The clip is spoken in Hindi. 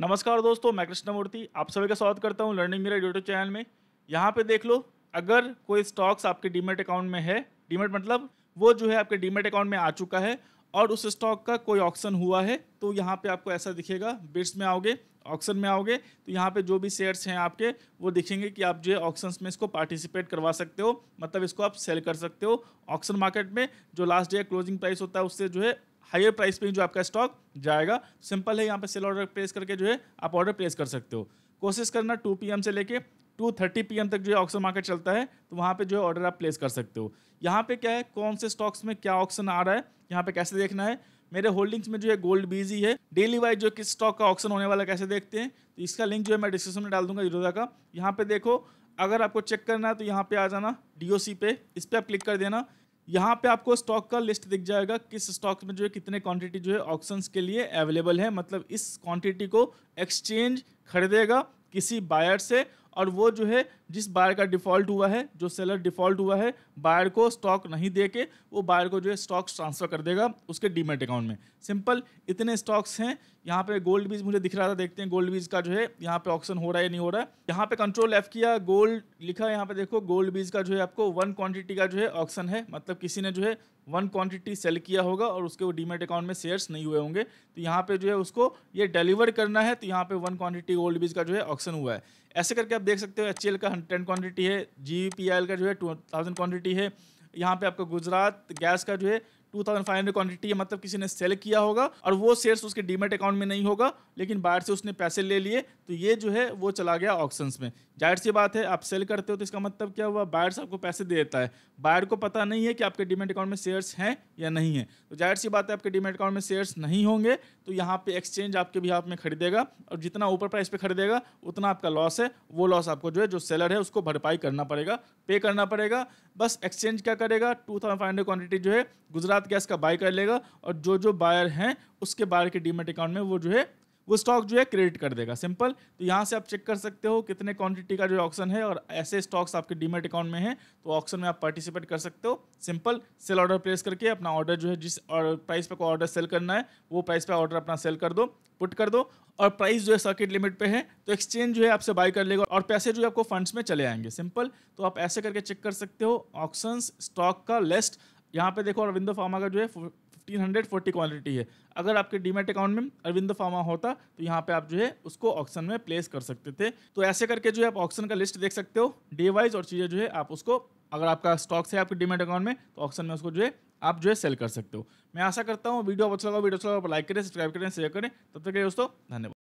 नमस्कार दोस्तों मैं कृष्णमूर्ति आप सभी का स्वागत करता हूँ लर्निंग मेरा यूट्यूब चैनल में यहाँ पे देख लो अगर कोई स्टॉक्स आपके डीमेट अकाउंट में है डीमेट मतलब वो जो है आपके डीमेट अकाउंट में आ चुका है और उस स्टॉक का कोई ऑक्शन हुआ है तो यहाँ पे आपको ऐसा दिखेगा बिट्स में आओगे ऑक्शन में आओगे तो यहाँ पे जो भी शेयर्स हैं आपके वो दिखेंगे कि आप जो है ऑक्शन में इसको पार्टिसिपेट करवा सकते हो मतलब इसको आप सेल कर सकते हो ऑक्शन मार्केट में जो लास्ट डे क्लोजिंग प्राइस होता है उससे जो है हायर प्राइस पे जो आपका स्टॉक जाएगा सिंपल है यहाँ पे सेल ऑर्डर प्लेस करके जो है आप ऑर्डर प्लेस कर सकते हो कोशिश करना टू पी से लेके टू थर्टी पी तक जो है ऑक्शन मार्केट चलता है तो वहाँ पे जो है ऑर्डर आप प्लेस कर सकते हो यहाँ पे क्या है कौन से स्टॉक्स में क्या ऑक्शन आ रहा है यहाँ पे कैसे देखना है मेरे होल्डिंग्स में जो है गोल्ड बीजी है डेली वाइज जो किस स्टॉक का ऑप्शन होने वाला कैसे देखते हैं तो इसका लिंक जो है मैं डिस्क्रिप्शन में डाल दूंगा जीरोधा का यहाँ पे देखो अगर आपको चेक करना है तो यहाँ पे आ जाना डी पे इस पर आप क्लिक कर देना यहाँ पे आपको स्टॉक का लिस्ट दिख जाएगा किस स्टॉक में जो है कितने क्वांटिटी जो है ऑक्शंस के लिए अवेलेबल है मतलब इस क्वांटिटी को एक्सचेंज खरीदेगा किसी बायर से और वो जो है जिस बायर का डिफ़ॉल्ट हुआ है जो सेलर डिफ़ॉल्ट हुआ है बायर को स्टॉक नहीं दे के वो बायर को जो है स्टॉक्स ट्रांसफ़र कर देगा उसके डीमेट अकाउंट में सिंपल इतने स्टॉक्स हैं यहाँ पे गोल्ड बीज मुझे दिख रहा था देखते हैं गोल्ड बीज का जो है यहाँ पे ऑप्शन हो रहा है या नहीं हो रहा है यहाँ पे कंट्रोल एफ किया गोल्ड लिखा है यहाँ पे देखो गोल्ड बीज का जो है आपको वन क्वांटिटी का जो है ऑप्शन है मतलब किसी ने जो है वन क्वांटिटी सेल किया होगा और उसके वो डीमेट अकाउंट में शेयर्स नहीं हुए होंगे तो यहाँ पे जो है उसको ये डिलीवर करना है तो यहाँ पे वन क्वांटिटी गोल्ड बीज का जो है ऑप्शन हुआ है ऐसे करके आप देख सकते हो एच का टेन क्वांटिटी है जी का जो है टू थाउजेंड क्वांटिटी है यहाँ पे आपका गुजरात गैस का जो है two thousand five hundred quantity है मतलब किसी ने सेल किया होगा और वो शेयर्स उसके डीमेट अकाउंट में नहीं होगा लेकिन बाहर से उसने पैसे ले लिए तो ये जो है वो चला गया ऑक्शंस में जाहिर सी बात है आप सेल करते हो तो इसका मतलब क्या हुआ बायर से आपको पैसे दे देता है बायर को पता नहीं है कि आपके डीमेट अकाउंट में शेयर्स हैं या नहीं है तो जाहिर सी बात है आपके डीमेट अकाउंट में शेयर्स नहीं होंगे तो यहाँ पे एक्सचेंज आपके भी आप में खरीदेगा और जितना ऊपर प्राइस पे खरीदेगा उतना आपका लॉस है वो लॉस आपको जो है जो सेलर है उसको भरपाई करना पड़ेगा पे करना पड़ेगा बस एक्सचेंज क्या करेगा टू थाउजेंड क्वान्टिटी जो है गुजरात साथ गैस का बाय कर लेगा और जो जो बायर हैं उसके बायर के डीमेट अकाउंट में वो जो है वो स्टॉक जो है क्रेडिट कर देगा सिंपल तो यहाँ से आप चेक कर सकते हो कितने क्वांटिटी का जो ऑक्शन है और ऐसे स्टॉक्स आपके डीमेट अकाउंट में है तो ऑक्शन में आप पार्टिसिपेट कर सकते हो सिंपल सेल ऑर्डर प्लेस करके अपना ऑर्डर जो है जिस प्राइस पर कोई ऑर्डर सेल करना है वो प्राइस पर ऑर्डर अपना सेल कर दो पुट कर दो और प्राइस जो है सर्किट लिमिट पे है तो एक्सचेंज जो है आपसे बाय कर लेगा और पैसे जो है आपको फंड्स में चले आएंगे सिंपल तो आप ऐसे करके चेक कर सकते हो ऑप्शंस स्टॉक का लिस्ट यहाँ पे देखो अरविंदो फार्मा का जो है फिफ्टीन हंड्रेड फोर्टी क्वालिटी है अगर आपके डीमेट अकाउंट में अरविंदो फार्मा होता तो यहाँ पे आप जो है उसको ऑक्शन में प्लेस कर सकते थे तो ऐसे करके जो है आप ऑप्शन का लिस्ट देख सकते हो डे वाइज और चीज़ें जो है आप उसको अगर आपका स्टॉक्स है आपके डीमेट अकाउंट में तो ऑप्शन में उसको जो है आप जो है सेल कर सकते हो मैं आशा करता हूँ वीडियो अच्छा लगा वीडियो अच्छा लगा लाइक तो करें सब्सक्राइब करें शेयर करें तब तक के दोस्तों धन्यवाद